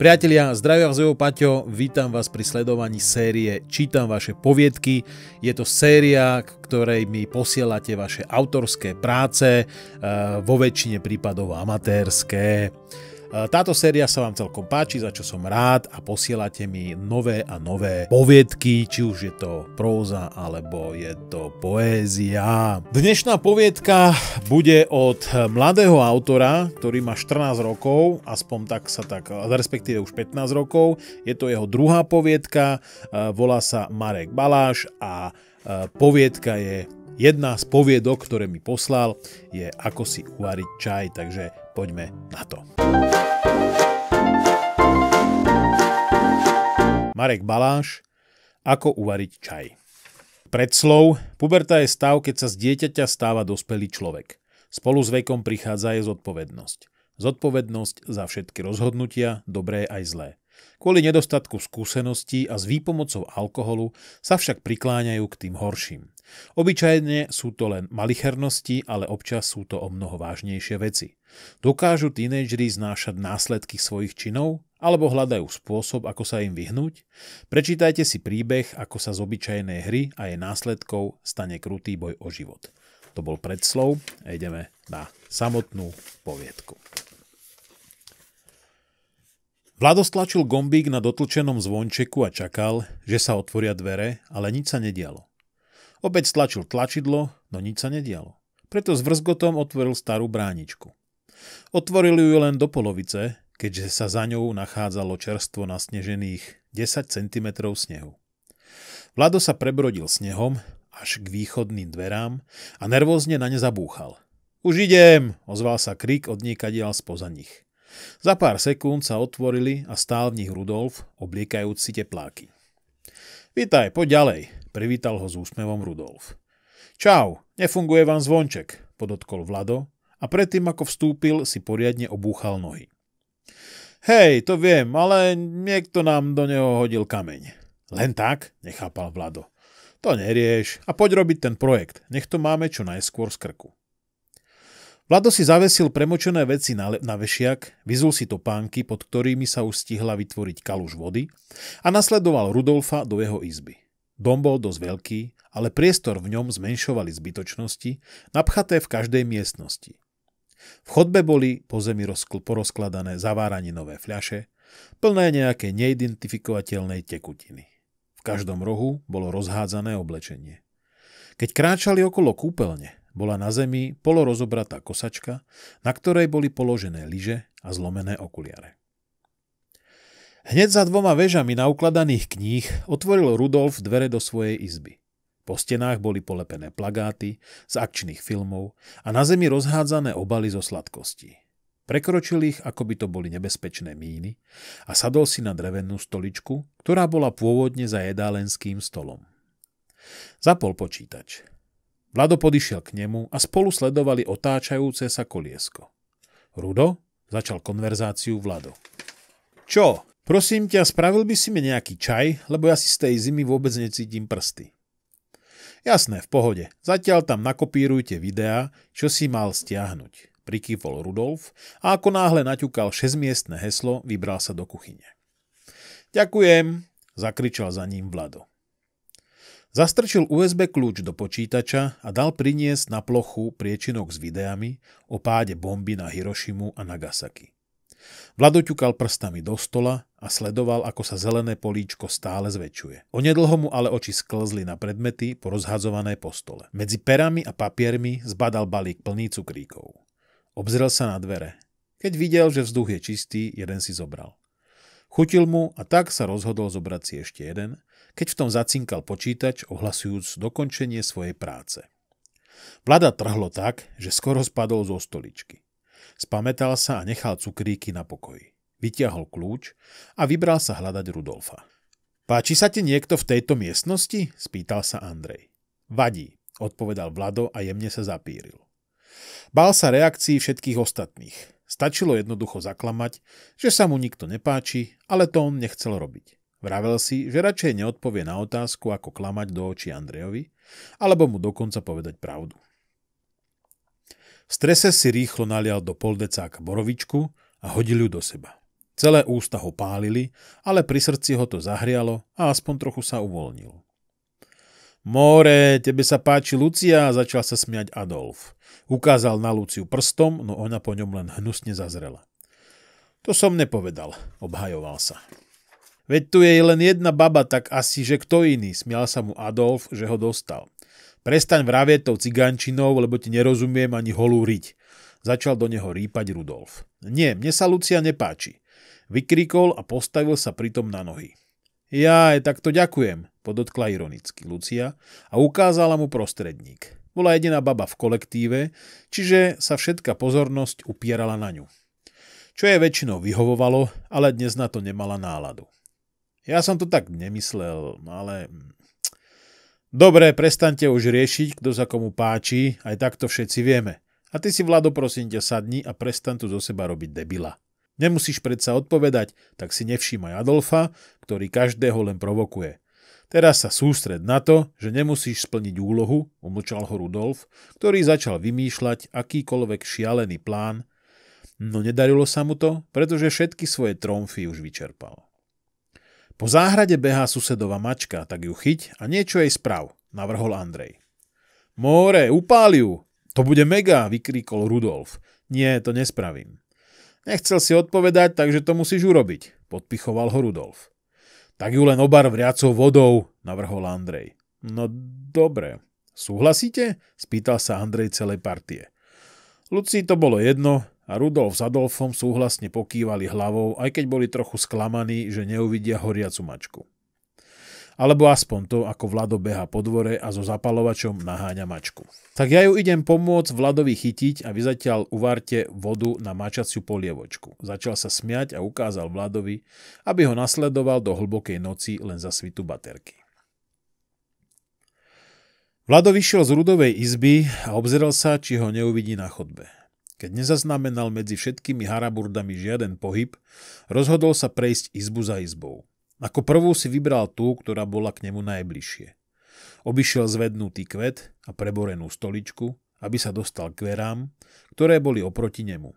Priatelia, zdravia vás Jojo Paťo, vítam vás pri sledovaní série Čítam vaše poviedky. Je to séria, ktorej mi posielate vaše autorské práce, eh, vo väčšine prípadov amatérske. E, táto séria sa vám celkom páči, za čo som rád a posielate mi nové a nové poviedky, či už je to próza alebo je to poézia. Dnešná poviedka bude od mladého autora, ktorý má 14 rokov, aspoň tak sa tak, respektíve už 15 rokov. Je to jeho druhá poviedka, e, volá sa Marek Baláš a e, poviedka je Jedna z poviedok, ktoré mi poslal, je ako si uvariť čaj, takže Poďme na to. Marek Baláš, ako uvariť čaj. Predslov, puberta je stav, keď sa z dieťaťa stáva dospelý človek. Spolu s vekom prichádza aj zodpovednosť. Zodpovednosť za všetky rozhodnutia, dobré aj zlé. Kvôli nedostatku skúseností a s výpomocou alkoholu sa však prikláňajú k tým horším. Obyčajne sú to len malichernosti, ale občas sú to o mnoho vážnejšie veci. Dokážu tínejdžeri znášať následky svojich činov alebo hľadajú spôsob, ako sa im vyhnúť? Prečítajte si príbeh, ako sa z obyčajnej hry a jej následkov stane krutý boj o život. To bol predslov a ideme na samotnú poviedku. Vlado stlačil gombík na dotlčenom zvončeku a čakal, že sa otvoria dvere, ale nič sa nedialo. Opäť stlačil tlačidlo, no nič sa nedialo. Preto s vrzgotom otvoril starú bráničku. Otvoril ju len do polovice, keďže sa za ňou nachádzalo čerstvo nasnežených 10 cm snehu. Vlado sa prebrodil snehom až k východným dverám a nervózne na ne zabúchal. Už idem, ozval sa krik od spoza nich. Za pár sekúnd sa otvorili a stál v nich Rudolf, obliekajúci tepláky. Vítaj, poď ďalej, privítal ho s úsmevom Rudolf. Čau, nefunguje vám zvonček, podotkol Vlado a predtým, ako vstúpil, si poriadne obúchal nohy. Hej, to viem, ale niekto nám do neho hodil kameň. Len tak? Nechápal Vlado. To nerieš a poď robiť ten projekt, nech to máme čo najskôr z krku. Vlado si zavesil premočené veci na, na vešiak, vyzul si topánky, pod ktorými sa už stihla vytvoriť kaluž vody a nasledoval Rudolfa do jeho izby. Dom bol dosť veľký, ale priestor v ňom zmenšovali zbytočnosti, napchaté v každej miestnosti. V chodbe boli po zemi porozkladané nové fľaše, plné nejakej neidentifikovateľnej tekutiny. V každom rohu bolo rozhádzané oblečenie. Keď kráčali okolo kúpeľne, bola na zemi polorozobratá kosačka, na ktorej boli položené lyže a zlomené okuliare. Hneď za dvoma vežami na ukladaných kníh otvoril Rudolf dvere do svojej izby. Po stenách boli polepené plagáty z akčných filmov a na zemi rozhádzané obaly zo sladkostí. Prekročil ich, ako by to boli nebezpečné míny a sadol si na drevenú stoličku, ktorá bola pôvodne za jedálenským stolom. Zapol počítač. Vlado podišiel k nemu a spolu sledovali otáčajúce sa koliesko. Rudo začal konverzáciu Vlado. Čo? Prosím ťa, spravil by si mi nejaký čaj, lebo ja si z tej zimy vôbec necítim prsty. Jasné, v pohode. Zatiaľ tam nakopírujte videá, čo si mal stiahnuť. Prikývol Rudolf a ako náhle naťukal šesmiestné heslo, vybral sa do kuchyne. Ďakujem, zakričal za ním Vlado. Zastrčil USB kľúč do počítača a dal priniesť na plochu priečinok s videami o páde bomby na Hirošimu a Nagasaki. Vlado ťukal prstami do stola a sledoval, ako sa zelené políčko stále zväčšuje. Onedlho mu ale oči sklzli na predmety po po stole. Medzi perami a papiermi zbadal balík plný cukríkov. Obzrel sa na dvere. Keď videl, že vzduch je čistý, jeden si zobral. Chutil mu a tak sa rozhodol zobrať si ešte jeden keď v tom zacinkal počítač, ohlasujúc dokončenie svojej práce. Vlada trhlo tak, že skoro spadol zo stoličky. Spametal sa a nechal cukríky na pokoji. Vytiahol kľúč a vybral sa hľadať Rudolfa. Páči sa ti niekto v tejto miestnosti? spýtal sa Andrej. Vadí, odpovedal Vlado a jemne sa zapíril. Bál sa reakcií všetkých ostatných. Stačilo jednoducho zaklamať, že sa mu nikto nepáči, ale to on nechcel robiť. Vravel si, že radšej neodpovie na otázku, ako klamať do očí Andrejovi, alebo mu dokonca povedať pravdu. V strese si rýchlo nalial do poldecáka borovičku a hodil ju do seba. Celé ústa ho pálili, ale pri srdci ho to zahrialo a aspoň trochu sa uvoľnil. More, tebe sa páči Lucia, začal sa smiať Adolf. Ukázal na Luciu prstom, no ona po ňom len hnusne zazrela. To som nepovedal, obhajoval sa. Veď tu je len jedna baba, tak asi, že kto iný, smial sa mu Adolf, že ho dostal. Prestaň vravieť tou cigančinou, lebo ti nerozumiem ani holú riť. Začal do neho rýpať Rudolf. Nie, mne sa Lucia nepáči. Vykrikol a postavil sa pritom na nohy. Ja aj takto ďakujem, podotkla ironicky Lucia a ukázala mu prostredník. Bola jediná baba v kolektíve, čiže sa všetka pozornosť upierala na ňu. Čo je väčšinou vyhovovalo, ale dnes na to nemala náladu. Ja som to tak nemyslel, no ale... Mm. Dobre, prestante už riešiť, kto sa komu páči, aj takto všetci vieme. A ty si, Vlado, prosím ťa, sadni a prestan tu zo seba robiť debila. Nemusíš predsa odpovedať, tak si nevšímaj Adolfa, ktorý každého len provokuje. Teraz sa sústred na to, že nemusíš splniť úlohu, umlčal ho Rudolf, ktorý začal vymýšľať akýkoľvek šialený plán, no nedarilo sa mu to, pretože všetky svoje tromfy už vyčerpal. Po záhrade behá susedová mačka, tak ju chyť a niečo jej sprav, navrhol Andrej. More, upál ju! To bude mega, vykríkol Rudolf. Nie, to nespravím. Nechcel si odpovedať, takže to musíš urobiť, podpichoval ho Rudolf. Tak ju len obar vriacou vodou, navrhol Andrej. No dobre. Súhlasíte? Spýtal sa Andrej celej partie. Luci to bolo jedno, a Rudolf s Adolfom súhlasne pokývali hlavou, aj keď boli trochu sklamaní, že neuvidia horiacu mačku. Alebo aspoň to, ako Vlado beha po dvore a so zapalovačom naháňa mačku. Tak ja ju idem pomôcť Vladovi chytiť a vy zatiaľ uvarte vodu na mačaciu polievočku. Začal sa smiať a ukázal Vladovi, aby ho nasledoval do hlbokej noci len za svitu baterky. Vlado vyšiel z rudovej izby a obzeral sa, či ho neuvidí na chodbe. Keď nezaznamenal medzi všetkými haraburdami žiaden pohyb, rozhodol sa prejsť izbu za izbou. Ako prvú si vybral tú, ktorá bola k nemu najbližšie. Obyšiel zvednutý kvet a preborenú stoličku, aby sa dostal k verám, ktoré boli oproti nemu.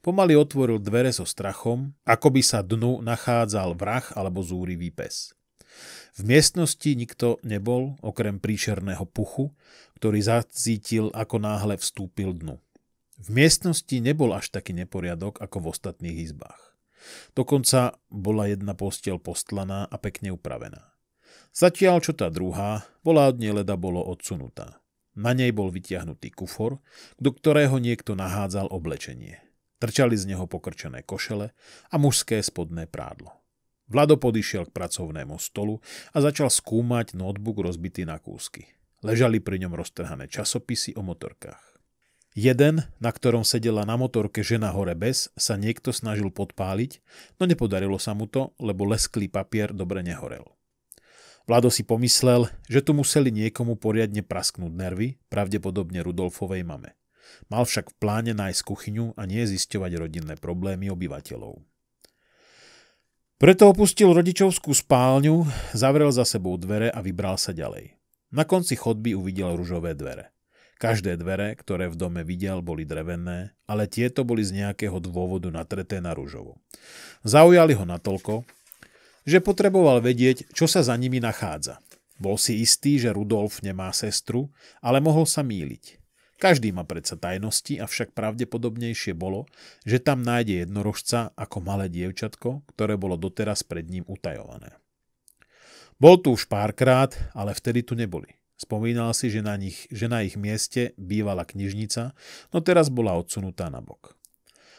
Pomaly otvoril dvere so strachom, ako by sa dnu nachádzal vrah alebo zúrivý pes. V miestnosti nikto nebol, okrem príšerného puchu, ktorý zacítil, ako náhle vstúpil dnu. V miestnosti nebol až taký neporiadok ako v ostatných izbách. Dokonca bola jedna postiel postlaná a pekne upravená. Zatiaľ, čo tá druhá, bola od nej leda bolo odsunutá. Na nej bol vytiahnutý kufor, do ktorého niekto nahádzal oblečenie. Trčali z neho pokrčené košele a mužské spodné prádlo. Vlado podišiel k pracovnému stolu a začal skúmať notebook rozbitý na kúsky. Ležali pri ňom roztrhané časopisy o motorkách. Jeden, na ktorom sedela na motorke žena hore bez, sa niekto snažil podpáliť, no nepodarilo sa mu to, lebo lesklý papier dobre nehorel. Vlado si pomyslel, že tu museli niekomu poriadne prasknúť nervy, pravdepodobne Rudolfovej mame. Mal však v pláne nájsť kuchyňu a nie zisťovať rodinné problémy obyvateľov. Preto opustil rodičovskú spálňu, zavrel za sebou dvere a vybral sa ďalej. Na konci chodby uvidel ružové dvere. Každé dvere, ktoré v dome videl, boli drevené, ale tieto boli z nejakého dôvodu natreté na rúžovo. Zaujali ho natoľko, že potreboval vedieť, čo sa za nimi nachádza. Bol si istý, že Rudolf nemá sestru, ale mohol sa míliť. Každý má predsa tajnosti, avšak pravdepodobnejšie bolo, že tam nájde jednorožca ako malé dievčatko, ktoré bolo doteraz pred ním utajované. Bol tu už párkrát, ale vtedy tu neboli. Spomínal si, že na, nich, že na ich mieste bývala knižnica, no teraz bola odsunutá na bok.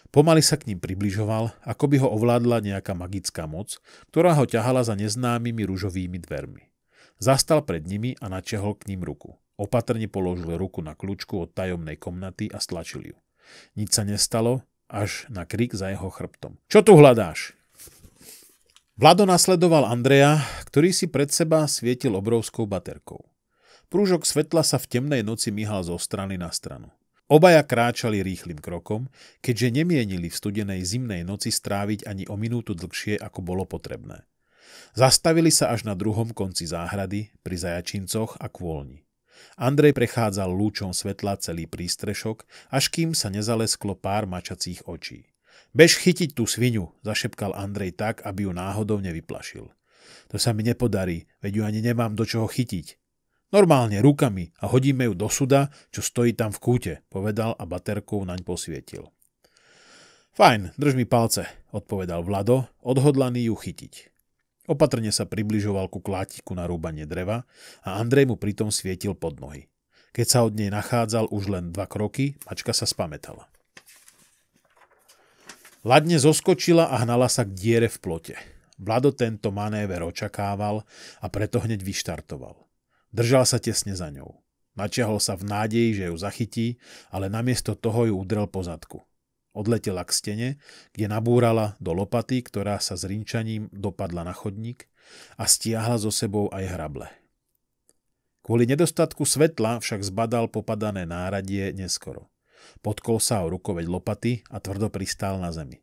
Pomaly sa k ním približoval, ako by ho ovládla nejaká magická moc, ktorá ho ťahala za neznámymi ružovými dvermi. Zastal pred nimi a načehol k ním ruku. Opatrne položil ruku na kľúčku od tajomnej komnaty a stlačil ju. Nič sa nestalo, až na krik za jeho chrbtom. Čo tu hľadáš? Vlado nasledoval Andreja, ktorý si pred seba svietil obrovskou baterkou. Prúžok svetla sa v temnej noci myhal zo strany na stranu. Obaja kráčali rýchlým krokom, keďže nemienili v studenej zimnej noci stráviť ani o minútu dlhšie, ako bolo potrebné. Zastavili sa až na druhom konci záhrady, pri zajačincoch a kôlni. Andrej prechádzal lúčom svetla celý prístrešok, až kým sa nezalesklo pár mačacích očí. Bež chytiť tú svinu, zašepkal Andrej tak, aby ju náhodou nevyplašil. To sa mi nepodarí, veď ju ani nemám do čoho chytiť, Normálne rukami a hodíme ju do suda, čo stojí tam v kúte, povedal a baterkou naň posvietil. Fajn, drž mi palce, odpovedal Vlado, odhodlaný ju chytiť. Opatrne sa približoval ku klátiku na rúbanie dreva a Andrej mu pritom svietil pod nohy. Keď sa od nej nachádzal už len dva kroky, mačka sa spametala. Ladne zoskočila a hnala sa k diere v plote. Vlado tento manéver očakával a preto hneď vyštartoval. Držal sa tesne za ňou. Načiahol sa v nádeji, že ju zachytí, ale namiesto toho ju udrel po zadku. Odletela k stene, kde nabúrala do lopaty, ktorá sa s rinčaním dopadla na chodník a stiahla so sebou aj hrable. Kvôli nedostatku svetla však zbadal popadané náradie neskoro. Podkol sa o rukoveď lopaty a tvrdo pristál na zemi.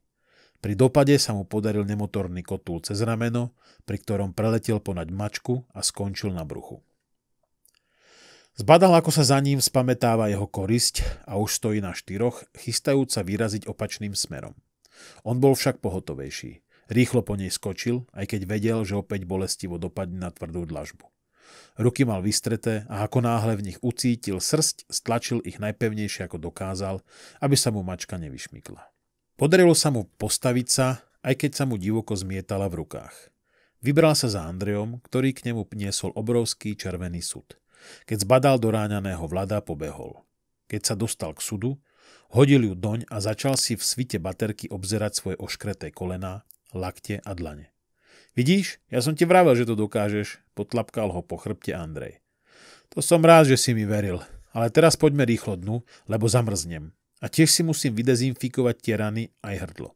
Pri dopade sa mu podaril nemotorný kotúl cez rameno, pri ktorom preletel ponad mačku a skončil na bruchu. Zbadal, ako sa za ním spametáva jeho korisť a už stojí na štyroch, chystajúc sa vyraziť opačným smerom. On bol však pohotovejší. Rýchlo po nej skočil, aj keď vedel, že opäť bolestivo dopadne na tvrdú dlažbu. Ruky mal vystreté a ako náhle v nich ucítil srst, stlačil ich najpevnejšie ako dokázal, aby sa mu mačka nevyšmykla. Podarilo sa mu postaviť sa, aj keď sa mu divoko zmietala v rukách. Vybral sa za Andreom, ktorý k nemu niesol obrovský červený sud. Keď zbadal doráňaného vlada, pobehol. Keď sa dostal k sudu, hodil ju doň a začal si v svite baterky obzerať svoje oškreté kolená, lakte a dlane. Vidíš, ja som ti vravel, že to dokážeš, potlapkal ho po chrbte Andrej. To som rád, že si mi veril, ale teraz poďme rýchlo dnu, lebo zamrznem. A tiež si musím vydezinfikovať tie rany aj hrdlo.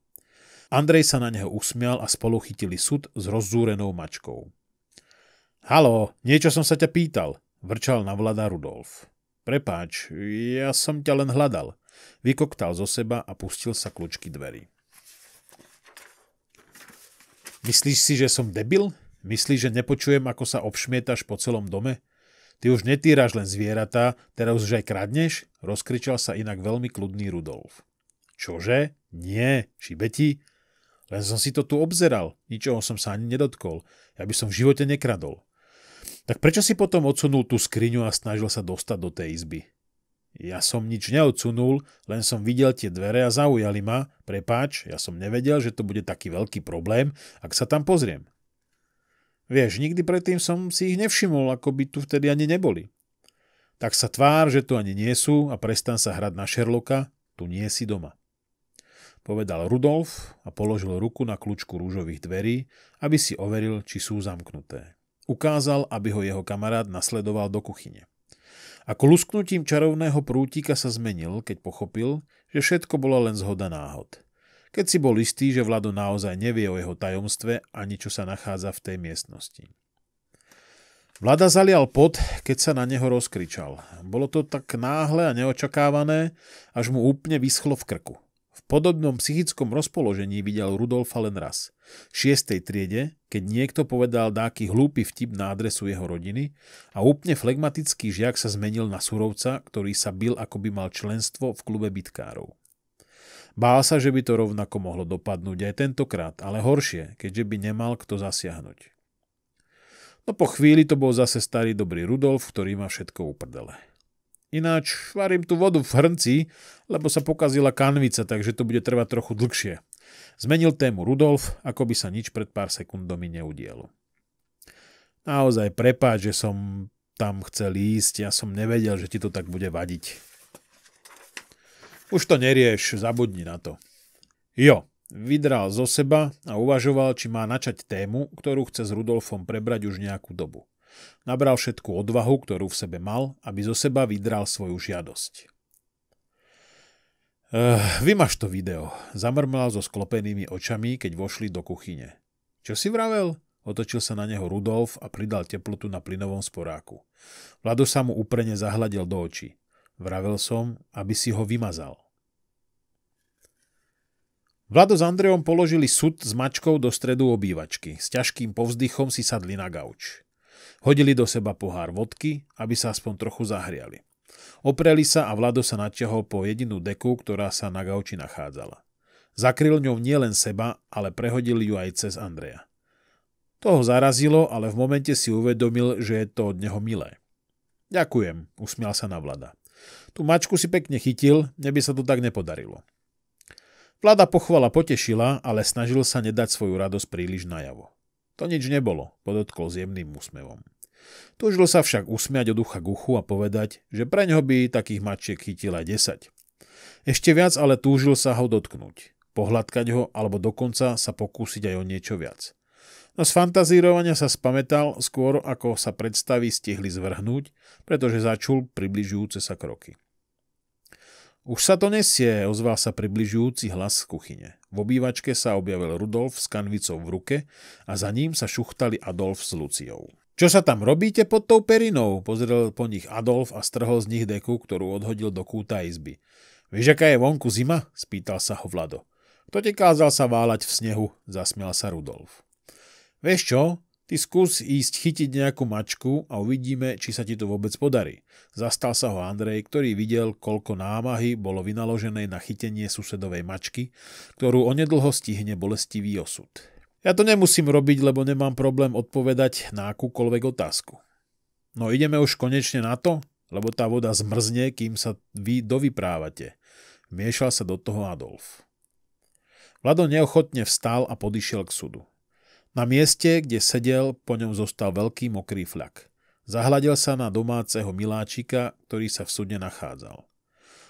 Andrej sa na neho usmial a spolu chytili sud s rozzúrenou mačkou. Halo, niečo som sa ťa pýtal, Vrčal na vlada Rudolf. Prepáč, ja som ťa len hľadal. Vykoktal zo seba a pustil sa kľúčky dverí. Myslíš si, že som debil? Myslíš, že nepočujem, ako sa obšmietaš po celom dome? Ty už netýraš len zvieratá, teraz už aj kradneš? Rozkričal sa inak veľmi kľudný Rudolf. Čože? Nie, šibeti. Len som si to tu obzeral, ničoho som sa ani nedotkol. Ja by som v živote nekradol. Tak prečo si potom odsunul tú skriňu a snažil sa dostať do tej izby? Ja som nič neodsunul, len som videl tie dvere a zaujali ma. Prepáč, ja som nevedel, že to bude taký veľký problém, ak sa tam pozriem. Vieš, nikdy predtým som si ich nevšimol, ako by tu vtedy ani neboli. Tak sa tvár, že tu ani nie sú a prestan sa hrať na Sherlocka, tu nie si doma. Povedal Rudolf a položil ruku na kľúčku rúžových dverí, aby si overil, či sú zamknuté. Ukázal, aby ho jeho kamarát nasledoval do kuchyne. Ako lusknutím čarovného prútika sa zmenil, keď pochopil, že všetko bola len zhoda náhod. Keď si bol istý, že Vlado naozaj nevie o jeho tajomstve ani čo sa nachádza v tej miestnosti. Vlada zalial pot, keď sa na neho rozkričal. Bolo to tak náhle a neočakávané, až mu úplne vyschlo v krku podobnom psychickom rozpoložení videl Rudolfa len raz. V šiestej triede, keď niekto povedal dáky hlúpy vtip na adresu jeho rodiny a úplne flegmatický žiak sa zmenil na surovca, ktorý sa bil, ako by mal členstvo v klube bitkárov. Bál sa, že by to rovnako mohlo dopadnúť aj tentokrát, ale horšie, keďže by nemal kto zasiahnuť. No po chvíli to bol zase starý dobrý Rudolf, ktorý má všetko uprdele. Ináč varím tú vodu v hrnci, lebo sa pokazila kanvica, takže to bude trvať trochu dlhšie. Zmenil tému Rudolf, ako by sa nič pred pár sekundami neudielo. Naozaj prepáč, že som tam chcel ísť, ja som nevedel, že ti to tak bude vadiť. Už to nerieš, zabudni na to. Jo, vydral zo seba a uvažoval, či má načať tému, ktorú chce s Rudolfom prebrať už nejakú dobu. Nabral všetku odvahu, ktorú v sebe mal, aby zo seba vydral svoju žiadosť. Ehm, vymaš to video, zamrmlal so sklopenými očami, keď vošli do kuchyne. Čo si vravel? Otočil sa na neho Rudolf a pridal teplotu na plynovom sporáku. Vlado sa mu úprene zahľadil do očí. Vravel som, aby si ho vymazal. Vlado s Andreom položili sud s mačkou do stredu obývačky. S ťažkým povzdychom si sadli na gauč. Hodili do seba pohár vodky, aby sa aspoň trochu zahriali. Opreli sa a Vlado sa natiahol po jedinú deku, ktorá sa na gauči nachádzala. Zakryl ňou nielen seba, ale prehodil ju aj cez Andreja. To ho zarazilo, ale v momente si uvedomil, že je to od neho milé. Ďakujem, usmial sa na Vlada. Tu mačku si pekne chytil, neby sa to tak nepodarilo. Vlada pochvala potešila, ale snažil sa nedať svoju radosť príliš najavo. To nič nebolo, podotkol s jemným úsmevom. Túžil sa však usmiať od ucha k uchu a povedať, že pre ňo by takých mačiek chytil aj 10. Ešte viac ale túžil sa ho dotknúť, pohľadkať ho alebo dokonca sa pokúsiť aj o niečo viac. No z fantazírovania sa spametal skôr, ako sa predstavy stihli zvrhnúť, pretože začul približujúce sa kroky. Už sa to nesie, ozval sa približujúci hlas z kuchyne. V obývačke sa objavil Rudolf s kanvicou v ruke a za ním sa šuchtali Adolf s Luciou. Čo sa tam robíte pod tou perinou? Pozrel po nich Adolf a strhol z nich deku, ktorú odhodil do kúta izby. Vieš, aká je vonku zima? Spýtal sa ho Vlado. To ti kázal sa váľať v snehu, zasmial sa Rudolf. Vieš čo, Ty skús ísť chytiť nejakú mačku a uvidíme, či sa ti to vôbec podarí. Zastal sa ho Andrej, ktorý videl, koľko námahy bolo vynaložené na chytenie susedovej mačky, ktorú onedlho stihne bolestivý osud. Ja to nemusím robiť, lebo nemám problém odpovedať na akúkoľvek otázku. No ideme už konečne na to, lebo tá voda zmrzne, kým sa vy dovyprávate. Miešal sa do toho Adolf. Vlado neochotne vstal a podišiel k sudu. Na mieste, kde sedel, po ňom zostal veľký mokrý flak. Zahľadil sa na domáceho miláčika, ktorý sa v súdne nachádzal.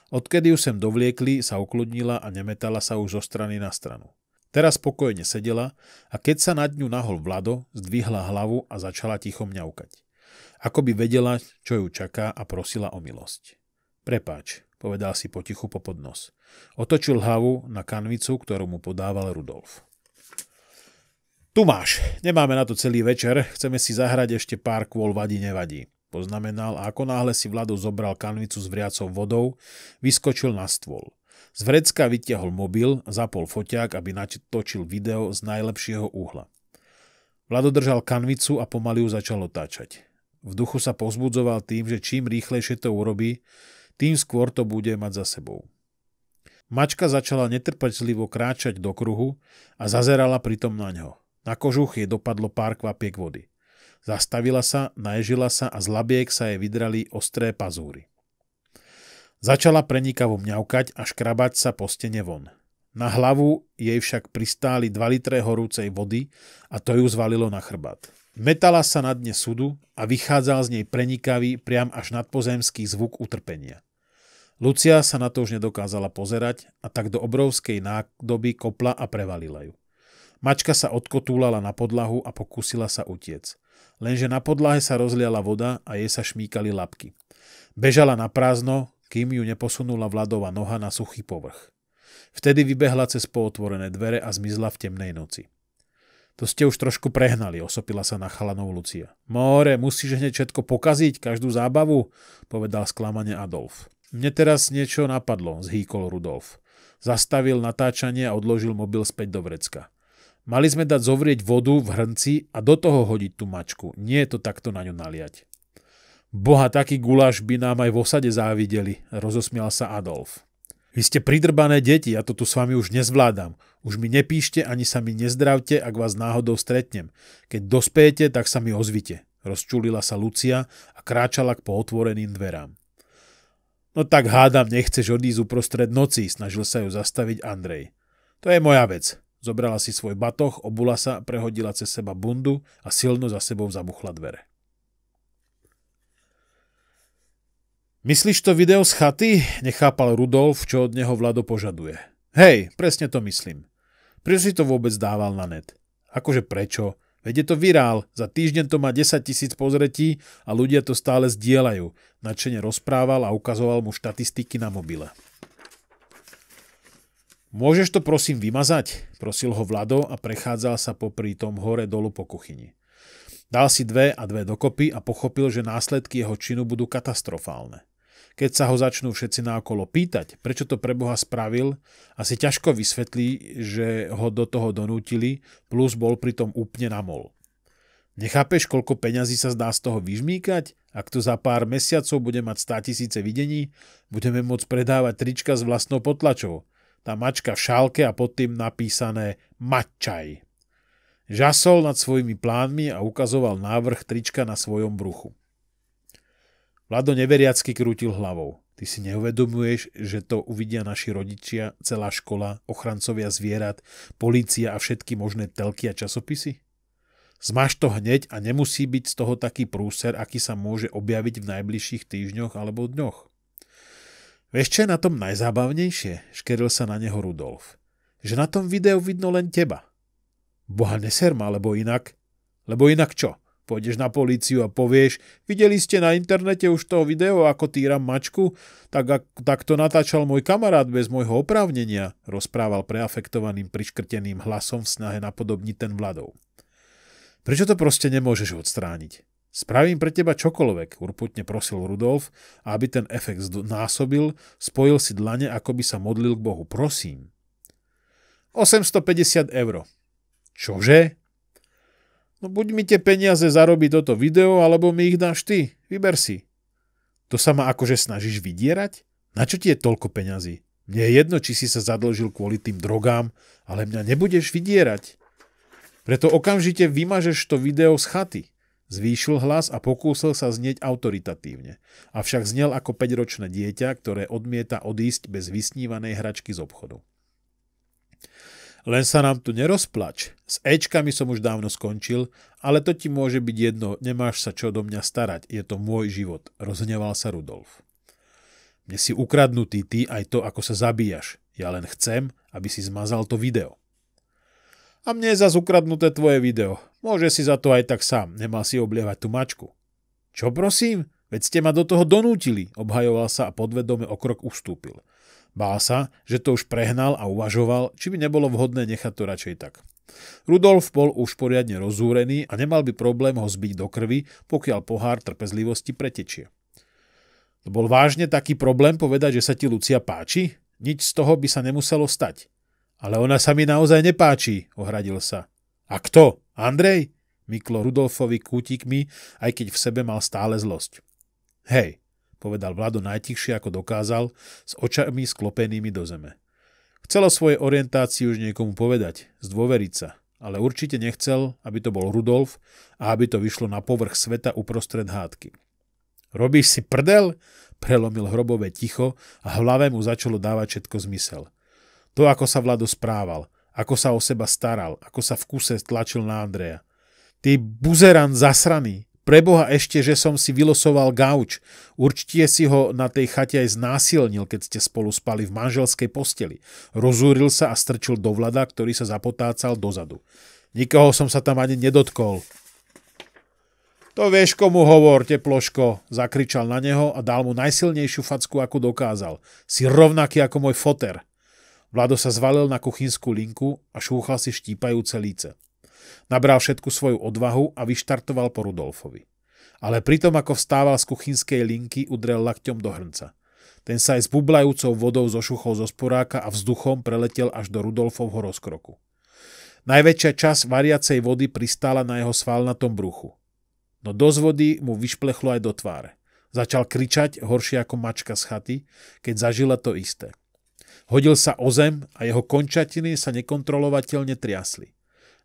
Odkedy ju sem dovliekli, sa ukludnila a nemetala sa už zo strany na stranu. Teraz spokojne sedela a keď sa nad ňu nahol Vlado, zdvihla hlavu a začala ticho mňaukať. Ako by vedela, čo ju čaká a prosila o milosť. Prepáč, povedal si potichu popod nos. Otočil hlavu na kanvicu, ktorú mu podával Rudolf. Tu máš, nemáme na to celý večer, chceme si zahrať ešte pár kôl vadí nevadí. Poznamenal a ako náhle si Vlado zobral kanvicu s vriacou vodou, vyskočil na stôl. Z vrecka vytiahol mobil, zapol foťák, aby natočil video z najlepšieho uhla. Vlado držal kanvicu a pomaly ju začal otáčať. V duchu sa pozbudzoval tým, že čím rýchlejšie to urobí, tým skôr to bude mať za sebou. Mačka začala netrpezlivo kráčať do kruhu a zazerala pritom na ňo. Na kožuch jej dopadlo pár kvapiek vody. Zastavila sa, naježila sa a z labiek sa jej vydrali ostré pazúry. Začala prenikavo mňaukať a škrabať sa po stene von. Na hlavu jej však pristáli 2 litre horúcej vody a to ju zvalilo na chrbát. Metala sa na dne sudu a vychádzal z nej prenikavý, priam až nadpozemský zvuk utrpenia. Lucia sa na to už nedokázala pozerať a tak do obrovskej nádoby kopla a prevalila ju. Mačka sa odkotúlala na podlahu a pokúsila sa utiec. Lenže na podlahe sa rozliala voda a jej sa šmíkali labky. Bežala na prázdno, kým ju neposunula Vladova noha na suchý povrch. Vtedy vybehla cez pootvorené dvere a zmizla v temnej noci. To ste už trošku prehnali, osopila sa na chalanov Lucia. More, musíš hneď všetko pokaziť, každú zábavu, povedal sklamane Adolf. Mne teraz niečo napadlo, zhýkol Rudolf. Zastavil natáčanie a odložil mobil späť do vrecka. Mali sme dať zovrieť vodu v hrnci a do toho hodiť tú mačku. Nie je to takto na ňu naliať. Boha, taký guláš by nám aj v osade závideli, rozosmial sa Adolf. Vy ste pridrbané deti, ja to tu s vami už nezvládam. Už mi nepíšte ani sa mi nezdravte, ak vás náhodou stretnem. Keď dospejete, tak sa mi ozvite. Rozčulila sa Lucia a kráčala k pootvoreným dverám. No tak hádam, nechceš odísť uprostred noci, snažil sa ju zastaviť Andrej. To je moja vec. Zobrala si svoj batoh, obula sa, prehodila cez seba bundu a silno za sebou zabuchla dvere. Myslíš to video z chaty? Nechápal Rudolf, čo od neho Vlado požaduje. Hej, presne to myslím. Prečo si to vôbec dával na net? Akože prečo? Veď je to virál, za týždeň to má 10 tisíc pozretí a ľudia to stále zdieľajú. Načene rozprával a ukazoval mu štatistiky na mobile. Môžeš to prosím vymazať? Prosil ho Vlado a prechádzal sa popri tom hore dolu po kuchyni. Dal si dve a dve dokopy a pochopil, že následky jeho činu budú katastrofálne. Keď sa ho začnú všetci naokolo pýtať, prečo to pre Boha spravil, asi ťažko vysvetlí, že ho do toho donútili, plus bol pritom úplne mol. Nechápeš, koľko peňazí sa zdá z toho vyžmýkať? Ak to za pár mesiacov bude mať 100 tisíce videní, budeme môcť predávať trička s vlastnou potlačou tá mačka v šálke a pod tým napísané Mačaj. Žasol nad svojimi plánmi a ukazoval návrh trička na svojom bruchu. Vlado neveriacky krútil hlavou. Ty si neuvedomuješ, že to uvidia naši rodičia, celá škola, ochrancovia zvierat, polícia a všetky možné telky a časopisy? Zmaš to hneď a nemusí byť z toho taký prúser, aký sa môže objaviť v najbližších týždňoch alebo dňoch. Vieš, čo je na tom najzábavnejšie? Škeril sa na neho Rudolf. Že na tom videu vidno len teba. Boha neser ma, lebo inak... Lebo inak čo? Pôjdeš na políciu a povieš, videli ste na internete už toho video, ako týram mačku? Tak, tak to natáčal môj kamarát bez môjho oprávnenia, rozprával preafektovaným priškrteným hlasom v snahe napodobniť ten vladov. Prečo to proste nemôžeš odstrániť? Spravím pre teba čokoľvek, urputne prosil Rudolf aby ten efekt násobil, spojil si dlane, ako by sa modlil k Bohu. Prosím. 850 eur. Čože? No buď mi tie peniaze zarobí toto video, alebo mi ich dáš ty. Vyber si. To sa ma akože snažíš vydierať? Na čo ti je toľko peňazí? Mne je jedno, či si sa zadlžil kvôli tým drogám, ale mňa nebudeš vydierať. Preto okamžite vymažeš to video z chaty. Zvýšil hlas a pokúsil sa znieť autoritatívne, avšak znel ako 5-ročné dieťa, ktoré odmieta odísť bez vysnívanej hračky z obchodu. Len sa nám tu nerozplač. S Ečkami som už dávno skončil, ale to ti môže byť jedno, nemáš sa čo do mňa starať, je to môj život, rozhneval sa Rudolf. Mne si ukradnutý ty aj to, ako sa zabíjaš. Ja len chcem, aby si zmazal to video. A mne je zas ukradnuté tvoje video. Môže si za to aj tak sám, nemal si oblievať tú mačku. Čo prosím? Veď ste ma do toho donútili, obhajoval sa a podvedome o krok ustúpil. Bál sa, že to už prehnal a uvažoval, či by nebolo vhodné nechať to radšej tak. Rudolf bol už poriadne rozúrený a nemal by problém ho zbiť do krvi, pokiaľ pohár trpezlivosti pretečie. To bol vážne taký problém povedať, že sa ti Lucia páči? Nič z toho by sa nemuselo stať. Ale ona sa mi naozaj nepáči, ohradil sa. A kto? Andrej, myklo Rudolfovi kútikmi, aj keď v sebe mal stále zlosť. Hej, povedal Vlado najtichšie, ako dokázal, s očami sklopenými do zeme. Chcelo svoje orientácii už niekomu povedať, zdôveriť sa, ale určite nechcel, aby to bol Rudolf a aby to vyšlo na povrch sveta uprostred hádky. Robíš si prdel? Prelomil hrobové ticho a hlave mu začalo dávať všetko zmysel. To, ako sa Vlado správal – ako sa o seba staral, ako sa v kuse tlačil na Andreja. Ty buzeran zasraný, preboha ešte, že som si vylosoval gauč. Určite si ho na tej chate aj znásilnil, keď ste spolu spali v manželskej posteli. Rozúril sa a strčil do vlada, ktorý sa zapotácal dozadu. Nikoho som sa tam ani nedotkol. To vieš, komu hovor, teploško, zakričal na neho a dal mu najsilnejšiu facku, ako dokázal. Si rovnaký ako môj foter. Vlado sa zvalil na kuchynskú linku a šúchal si štípajúce líce. Nabral všetku svoju odvahu a vyštartoval po Rudolfovi. Ale pritom ako vstával z kuchynskej linky, udrel lakťom do hrnca. Ten sa aj s bublajúcou vodou zošuchol zo sporáka a vzduchom preletel až do Rudolfovho rozkroku. Najväčšia časť variacej vody pristála na jeho svalnatom bruchu. No dosť vody mu vyšplechlo aj do tváre. Začal kričať, horšie ako mačka z chaty, keď zažila to isté. Hodil sa o zem a jeho končatiny sa nekontrolovateľne triasli.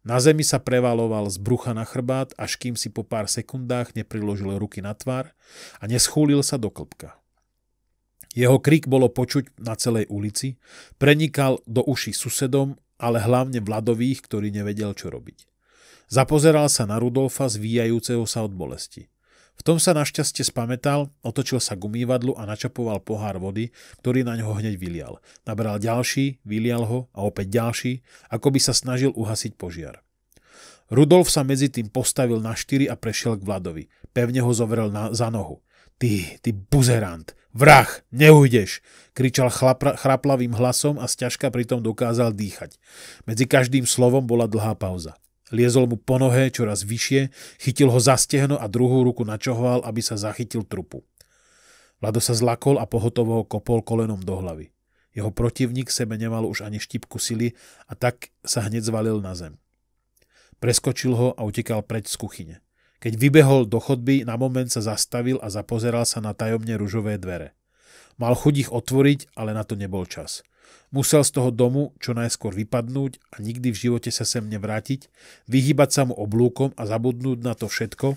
Na zemi sa prevaloval z brucha na chrbát, až kým si po pár sekundách nepriložil ruky na tvár a neschúlil sa do klbka. Jeho krik bolo počuť na celej ulici, prenikal do uší susedom, ale hlavne Vladových, ktorý nevedel, čo robiť. Zapozeral sa na Rudolfa, zvíjajúceho sa od bolesti. V tom sa našťastie spametal, otočil sa k umývadlu a načapoval pohár vody, ktorý na ňoho hneď vylial. Nabral ďalší, vylial ho a opäť ďalší, ako by sa snažil uhasiť požiar. Rudolf sa medzi tým postavil na štyri a prešiel k Vladovi. Pevne ho zovrel na, za nohu. Ty, ty buzerant, vrah, neujdeš, kričal chlapra, chraplavým hlasom a z pritom dokázal dýchať. Medzi každým slovom bola dlhá pauza. Liezol mu po nohe čoraz vyššie, chytil ho za stehno a druhú ruku načohoval, aby sa zachytil trupu. Vlado sa zlakol a pohotovo ho kopol kolenom do hlavy. Jeho protivník sebe nemal už ani štipku sily a tak sa hneď zvalil na zem. Preskočil ho a utekal preč z kuchyne. Keď vybehol do chodby, na moment sa zastavil a zapozeral sa na tajomne ružové dvere. Mal chuť ich otvoriť, ale na to nebol čas. Musel z toho domu čo najskôr vypadnúť a nikdy v živote sa sem nevrátiť, vyhýbať sa mu oblúkom a zabudnúť na to všetko,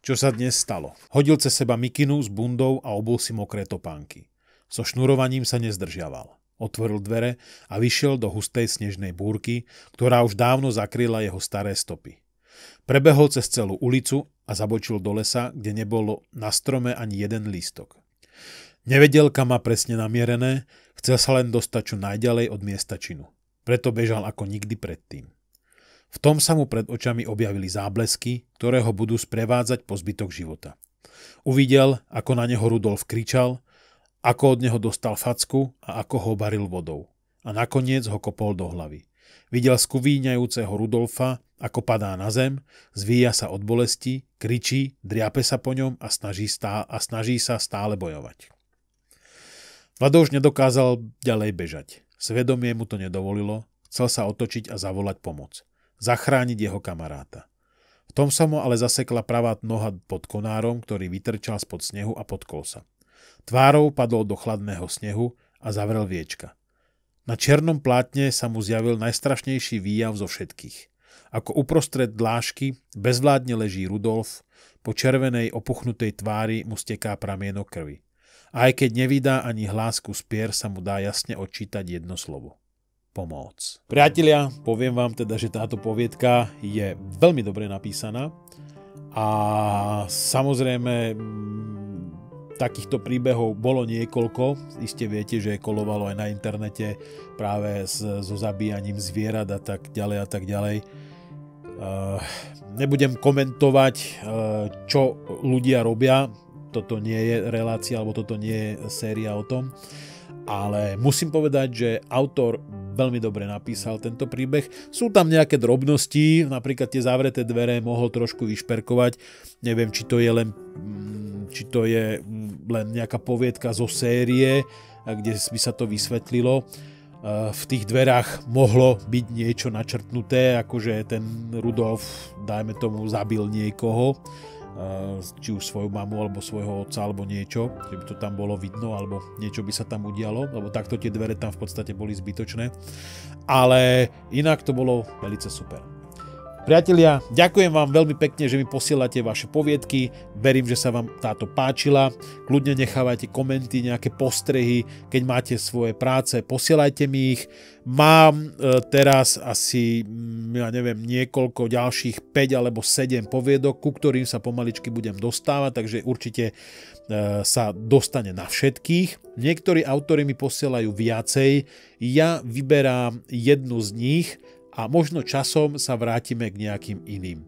čo sa dnes stalo. Hodil cez seba mikinu s bundou a obul si mokré topánky. So šnurovaním sa nezdržiaval. Otvoril dvere a vyšiel do hustej snežnej búrky, ktorá už dávno zakryla jeho staré stopy. Prebehol cez celú ulicu a zabočil do lesa, kde nebolo na strome ani jeden lístok. Nevedel, kam má presne namierené, chcel sa len dostať čo najďalej od miesta činu. Preto bežal ako nikdy predtým. V tom sa mu pred očami objavili záblesky, ktoré ho budú sprevádzať po zbytok života. Uvidel, ako na neho Rudolf kričal, ako od neho dostal facku a ako ho baril vodou. A nakoniec ho kopol do hlavy. Videl skuvíňajúceho Rudolfa, ako padá na zem, zvíja sa od bolesti, kričí, driape sa po ňom a snaží, stá- a snaží sa stále bojovať. Vado už nedokázal ďalej bežať. Svedomie mu to nedovolilo, chcel sa otočiť a zavolať pomoc. Zachrániť jeho kamaráta. V tom sa mu ale zasekla pravá noha pod konárom, ktorý vytrčal spod snehu a podkol sa. Tvárou padol do chladného snehu a zavrel viečka. Na černom plátne sa mu zjavil najstrašnejší výjav zo všetkých. Ako uprostred dlážky bezvládne leží Rudolf, po červenej opuchnutej tvári mu steká pramienok krvi. A aj keď nevydá ani hlásku spier, sa mu dá jasne odčítať jedno slovo. Pomoc. Priatelia, poviem vám teda, že táto poviedka je veľmi dobre napísaná a samozrejme mm, takýchto príbehov bolo niekoľko. Iste viete, že kolovalo aj na internete práve so zabíjaním zvierat a tak ďalej a tak ďalej. Eh, nebudem komentovať, eh, čo ľudia robia toto nie je relácia alebo toto nie je séria o tom. Ale musím povedať, že autor veľmi dobre napísal tento príbeh. Sú tam nejaké drobnosti, napríklad tie zavreté dvere mohol trošku vyšperkovať. Neviem, či to je len, mm, či to je mm, len nejaká poviedka zo série, kde by sa to vysvetlilo. V tých dverách mohlo byť niečo načrtnuté, akože ten Rudolf, dajme tomu, zabil niekoho Eh, či už svoju mamu alebo svojho otca alebo niečo, že by to tam bolo vidno alebo niečo by sa tam udialo, lebo takto tie dvere tam v podstate boli zbytočné. Ale inak to bolo velice super. Priatelia, ďakujem vám veľmi pekne, že mi posielate vaše poviedky. Verím, že sa vám táto páčila. Kľudne nechávajte komenty, nejaké postrehy, keď máte svoje práce, posielajte mi ich. Mám e, teraz asi, mm, ja neviem, niekoľko ďalších 5 alebo 7 poviedok, ku ktorým sa pomaličky budem dostávať, takže určite e, sa dostane na všetkých. Niektorí autory mi posielajú viacej, ja vyberám jednu z nich, a možno časom sa vrátime k nejakým iným.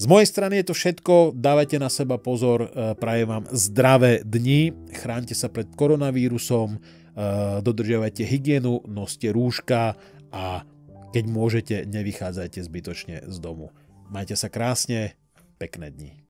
Z mojej strany je to všetko, dávajte na seba pozor, e, prajem vám zdravé dni, chránte sa pred koronavírusom, e, dodržiavajte hygienu, noste rúška a keď môžete, nevychádzajte zbytočne z domu. Majte sa krásne, pekné dni.